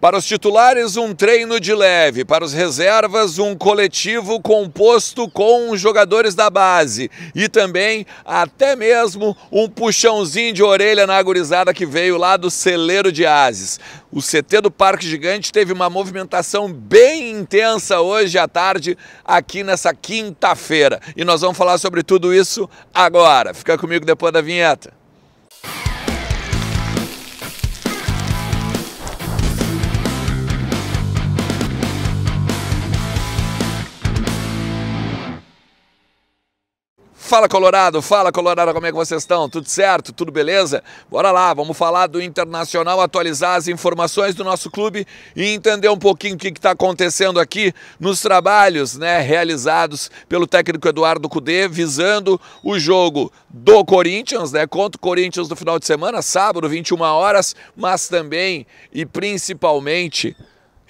Para os titulares, um treino de leve. Para os reservas, um coletivo composto com jogadores da base. E também, até mesmo, um puxãozinho de orelha na agorizada que veio lá do celeiro de Ases. O CT do Parque Gigante teve uma movimentação bem intensa hoje à tarde, aqui nessa quinta-feira. E nós vamos falar sobre tudo isso agora. Fica comigo depois da vinheta. Fala Colorado, fala Colorado, como é que vocês estão? Tudo certo? Tudo beleza? Bora lá, vamos falar do Internacional, atualizar as informações do nosso clube e entender um pouquinho o que está acontecendo aqui nos trabalhos né, realizados pelo técnico Eduardo Cudê, visando o jogo do Corinthians, né, contra o Corinthians no final de semana, sábado, 21 horas, mas também e principalmente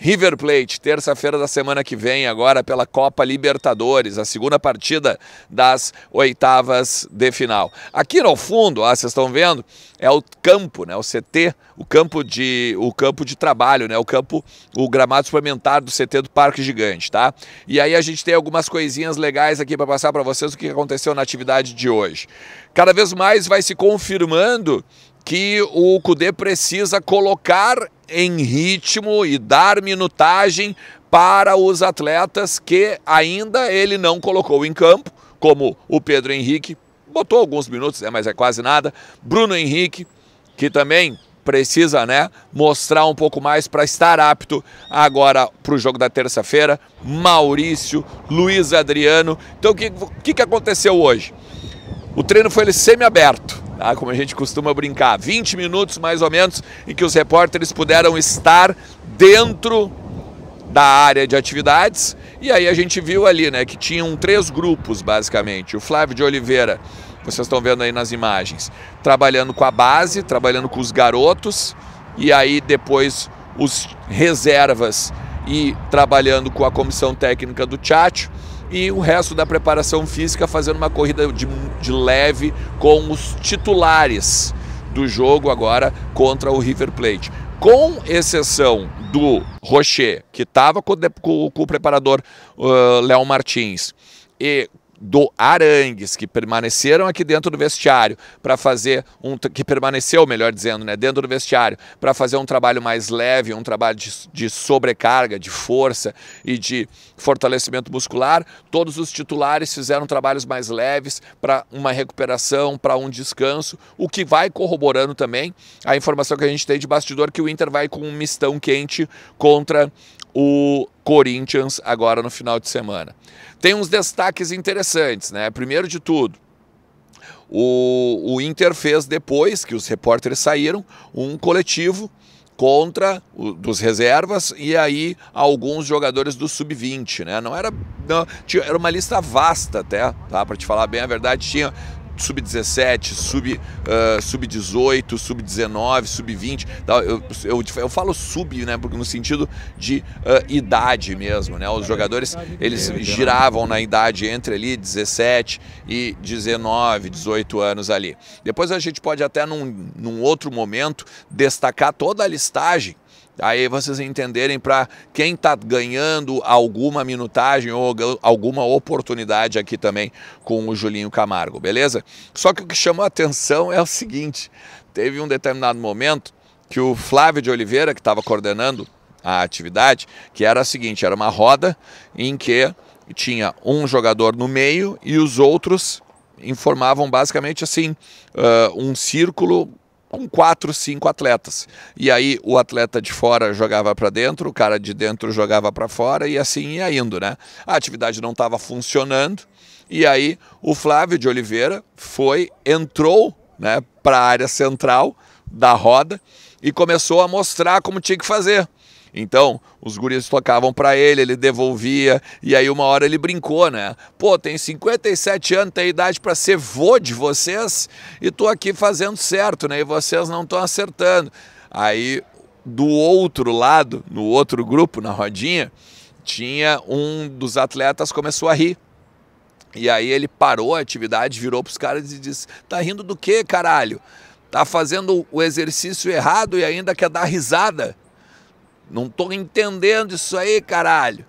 River Plate, terça-feira da semana que vem, agora pela Copa Libertadores, a segunda partida das oitavas de final. Aqui no fundo, ó, vocês estão vendo, é o campo, né, o CT, o campo de, o campo de trabalho, né, o campo, o gramado suplementar do CT do Parque Gigante, tá? E aí a gente tem algumas coisinhas legais aqui para passar para vocês o que aconteceu na atividade de hoje. Cada vez mais vai se confirmando que o Cudê precisa colocar em ritmo e dar minutagem para os atletas que ainda ele não colocou em campo, como o Pedro Henrique, botou alguns minutos, né, mas é quase nada. Bruno Henrique, que também precisa né, mostrar um pouco mais para estar apto agora para o jogo da terça-feira. Maurício, Luiz Adriano. Então o que, que, que aconteceu hoje? O treino foi ele semi-aberto tá? como a gente costuma brincar, 20 minutos mais ou menos em que os repórteres puderam estar dentro da área de atividades. E aí a gente viu ali, né, que tinham três grupos basicamente. O Flávio de Oliveira, vocês estão vendo aí nas imagens, trabalhando com a base, trabalhando com os garotos e aí depois os reservas e trabalhando com a comissão técnica do Tchatcho e o resto da preparação física fazendo uma corrida de, de leve com os titulares do jogo agora contra o River Plate. Com exceção do Rocher, que estava com, com, com, o preparador uh, Léo Martins, e do Arangues, que permaneceram aqui dentro do vestiário para fazer um que permaneceu, melhor dizendo, né, dentro do vestiário, para fazer um trabalho mais leve, um trabalho de, de, sobrecarga, de força e de fortalecimento muscular. Todos os titulares fizeram trabalhos mais leves para uma recuperação, para um descanso, o que vai corroborando também a informação que a gente tem de bastidor que o Inter vai com um mistão quente contra o Corinthians agora no final de semana. Tem uns destaques interessantes, né? Primeiro de tudo, o, o Inter fez depois que os repórteres saíram um coletivo contra o, dos reservas e aí alguns jogadores do sub-20, né? Não era não, tinha, era uma lista vasta até, tá? Para te falar bem a verdade, tinha sub-17, sub-18, sub sub-19, sub-20. Ah, eu, eu, eu, falo sub, né? Porque no sentido de uh, idade mesmo, né? Os jogadores, eles giravam na idade entre ali 17 e 19, 18 anos ali. Depois a gente pode até num, num outro momento destacar toda a listagem aí vocês entenderem para quem está ganhando alguma minutagem ou alguma oportunidade aqui também com o Julinho Camargo, beleza? Só que o que chamou a atenção é o seguinte: teve um determinado momento que o Flávio de Oliveira, que estava coordenando a atividade, que era a seguinte: era uma roda em que tinha um jogador no meio e os outros informavam basicamente assim uh, um círculo com quatro, cinco atletas. E aí o atleta de fora jogava para dentro, o cara de dentro jogava para fora e assim ia indo, né? A atividade não estava funcionando. E aí o Flávio de Oliveira foi, entrou, né, para a área central da roda e começou a mostrar como tinha que fazer. Então, os guris tocavam para ele, ele devolvia, e aí uma hora ele brincou, né? Pô, tem 57 anos, tem idade para ser vô de vocês, e tô aqui fazendo certo, né? E vocês não estão acertando. Aí, do outro lado, no outro grupo, na rodinha, tinha um dos atletas começou a rir. E aí ele parou a atividade, virou pros caras e disse: "Tá rindo do quê, caralho? Tá fazendo o exercício errado e ainda quer dar risada?" Não tô entendendo isso aí, caralho.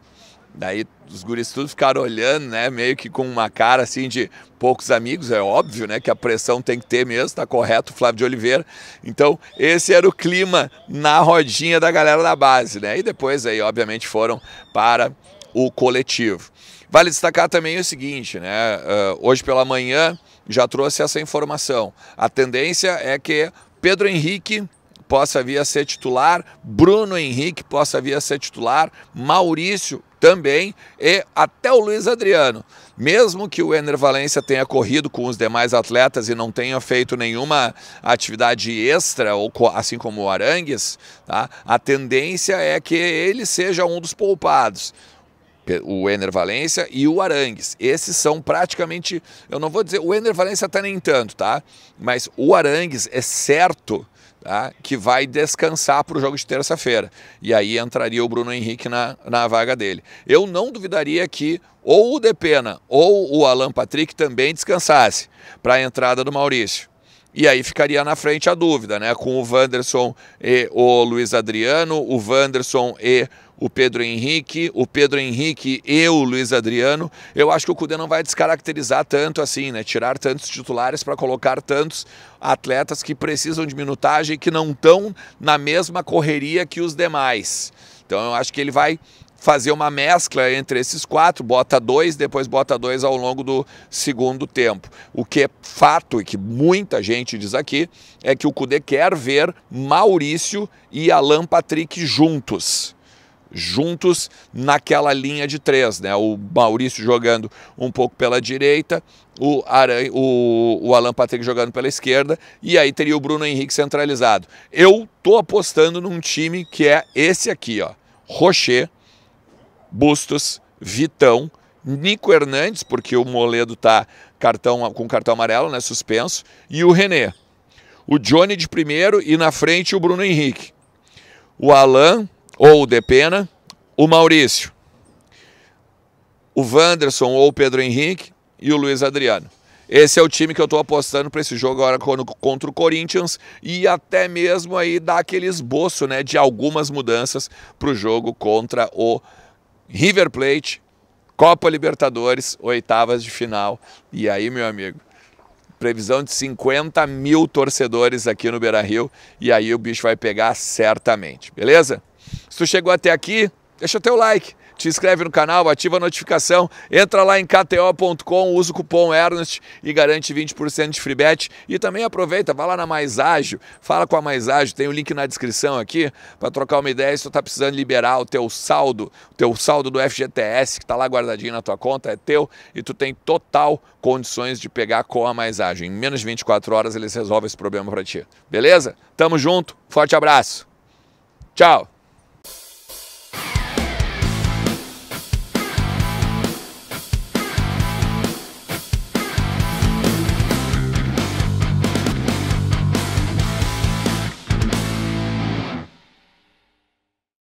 Daí os guris tudo ficaram olhando, né? Meio que com uma cara assim de poucos amigos, é óbvio, né? Que a pressão tem que ter mesmo, tá correto, Flávio de Oliveira. Então, esse era o clima na rodinha da galera da base, né? E depois aí, obviamente, foram para o coletivo. Vale destacar também o seguinte, né? Uh, hoje pela manhã já trouxe essa informação. A tendência é que Pedro Henrique possa vir a ser titular, Bruno Henrique possa vir a ser titular, Maurício também e até o Luiz Adriano. Mesmo que o Ener Valência tenha corrido com os demais atletas e não tenha feito nenhuma atividade extra, ou assim como o Arangues, tá? a tendência é que ele seja um dos poupados o Ener Valência e o Arangues. Esses são praticamente, eu não vou dizer, o Ener Valência até tá nem tanto, tá? Mas o Arangues é certo tá? que vai descansar para o jogo de terça-feira. E aí entraria o Bruno Henrique na, na vaga dele. Eu não duvidaria que ou o Depena ou o Alan Patrick também descansasse para a entrada do Maurício. E aí ficaria na frente a dúvida, né? Com o Wanderson e o Luiz Adriano, o Wanderson e o Pedro Henrique, o Pedro Henrique e o Luiz Adriano. Eu acho que o Cudê não vai descaracterizar tanto assim, né? Tirar tantos titulares para colocar tantos atletas que precisam de minutagem e que não estão na mesma correria que os demais. Então eu acho que ele vai fazer uma mescla entre esses quatro, bota dois, depois bota dois ao longo do segundo tempo. O que é fato e que muita gente diz aqui é que o Cudê quer ver Maurício e Alan Patrick juntos juntos naquela linha de três, né? O Maurício jogando um pouco pela direita, o, Aran, o, o Alan Patrick jogando pela esquerda e aí teria o Bruno Henrique centralizado. Eu tô apostando num time que é esse aqui, ó. Rocher, Bustos, Vitão, Nico Hernandes, porque o Moledo tá cartão, com cartão amarelo, né, suspenso, e o René. O Johnny de primeiro e na frente o Bruno Henrique. O Alan, ou o Depena, o Maurício, o Wanderson ou o Pedro Henrique e o Luiz Adriano. Esse é o time que eu estou apostando para esse jogo agora contra o Corinthians e até mesmo aí dar aquele esboço né, de algumas mudanças para o jogo contra o River Plate, Copa Libertadores, oitavas de final. E aí, meu amigo, previsão de 50 mil torcedores aqui no Beira Rio e aí o bicho vai pegar certamente, beleza? Se tu chegou até aqui, deixa teu like, te inscreve no canal, ativa a notificação, entra lá em kto.com, usa o cupom Ernest e garante 20% de free bet. E também aproveita, vai lá na Mais Ágil, fala com a Mais Ágil, tem o um link na descrição aqui para trocar uma ideia se tu tá precisando liberar o teu saldo, o teu saldo do FGTS que tá lá guardadinho na tua conta, é teu e tu tem total condições de pegar com a Mais Ágil. Em menos de 24 horas eles resolvem esse problema para ti. Beleza? Tamo junto, forte abraço. Tchau.